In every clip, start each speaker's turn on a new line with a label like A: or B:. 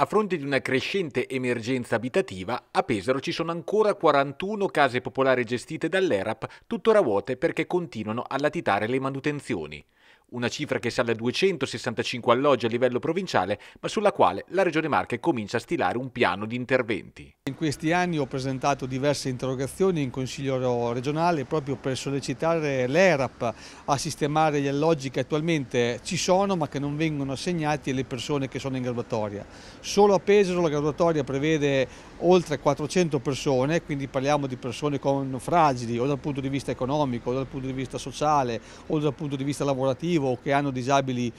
A: A fronte di una crescente emergenza abitativa, a Pesaro ci sono ancora 41 case popolari gestite dall'ERAP, tuttora vuote perché continuano a latitare le manutenzioni una cifra che sale a 265 alloggi a livello provinciale, ma sulla quale la Regione Marche comincia a stilare un piano di interventi.
B: In questi anni ho presentato diverse interrogazioni in Consiglio regionale proprio per sollecitare l'ERAP a sistemare gli alloggi che attualmente ci sono ma che non vengono assegnati alle persone che sono in graduatoria. Solo a Pesaro la graduatoria prevede oltre 400 persone, quindi parliamo di persone con fragili o dal punto di vista economico, o dal punto di vista sociale, o dal punto di vista lavorativo, o che hanno disabili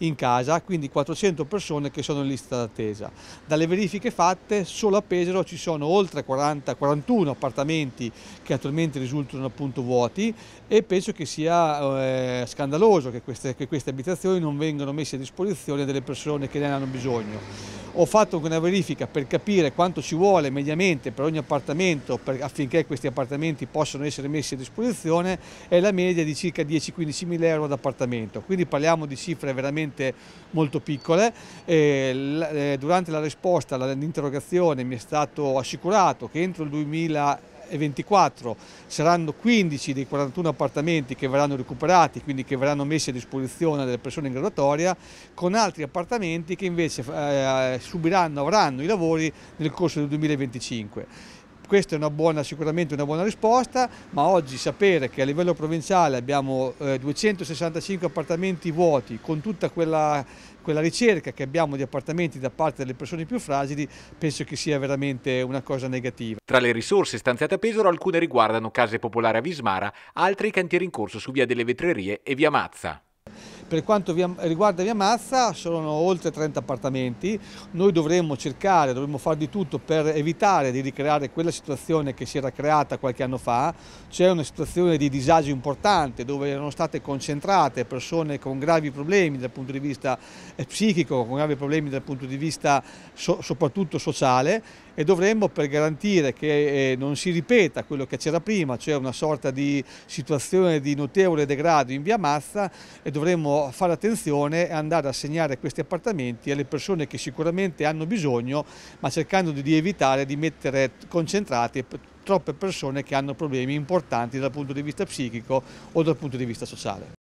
B: in casa, quindi 400 persone che sono in lista d'attesa. Dalle verifiche fatte solo a Pesaro ci sono oltre 40, 41 appartamenti che attualmente risultano appunto vuoti e penso che sia eh, scandaloso che queste, che queste abitazioni non vengano messe a disposizione delle persone che ne hanno bisogno ho fatto una verifica per capire quanto ci vuole mediamente per ogni appartamento per, affinché questi appartamenti possano essere messi a disposizione è la media di circa 10-15 mila euro ad appartamento, quindi parliamo di cifre veramente molto piccole. Eh, durante la risposta all'interrogazione mi è stato assicurato che entro il 2000 2024 saranno 15 dei 41 appartamenti che verranno recuperati, quindi che verranno messi a disposizione delle persone in graduatoria, con altri appartamenti che invece eh, subiranno, avranno i lavori nel corso del 2025. Questa è una buona, sicuramente una buona risposta, ma oggi sapere che a livello provinciale abbiamo eh, 265 appartamenti vuoti con tutta quella, quella, ricerca che abbiamo di appartamenti da parte delle persone più fragili, penso che sia veramente una cosa negativa.
A: Tra le risorse stanziate a Pesaro alcune riguardano case popolari a Vismara, altre i cantieri in corso su via delle Vetrerie e via Mazza.
B: Per quanto via, riguarda Via Mazza sono oltre 30 appartamenti, noi dovremmo cercare, dovremmo fare di tutto per evitare di ricreare quella situazione che si era creata qualche anno fa, c'è una situazione di disagio importante dove erano state concentrate persone con gravi problemi dal punto di vista eh, psichico, con gravi problemi dal punto di vista so, soprattutto sociale e dovremmo per garantire che eh, non si ripeta quello che c'era prima, cioè una sorta di situazione di notevole degrado in Via Mazza e dovremmo fare attenzione e andare a segnare questi appartamenti alle persone che sicuramente hanno bisogno, ma cercando di evitare di mettere concentrati troppe persone che hanno problemi importanti dal punto di vista psichico o dal punto di vista sociale.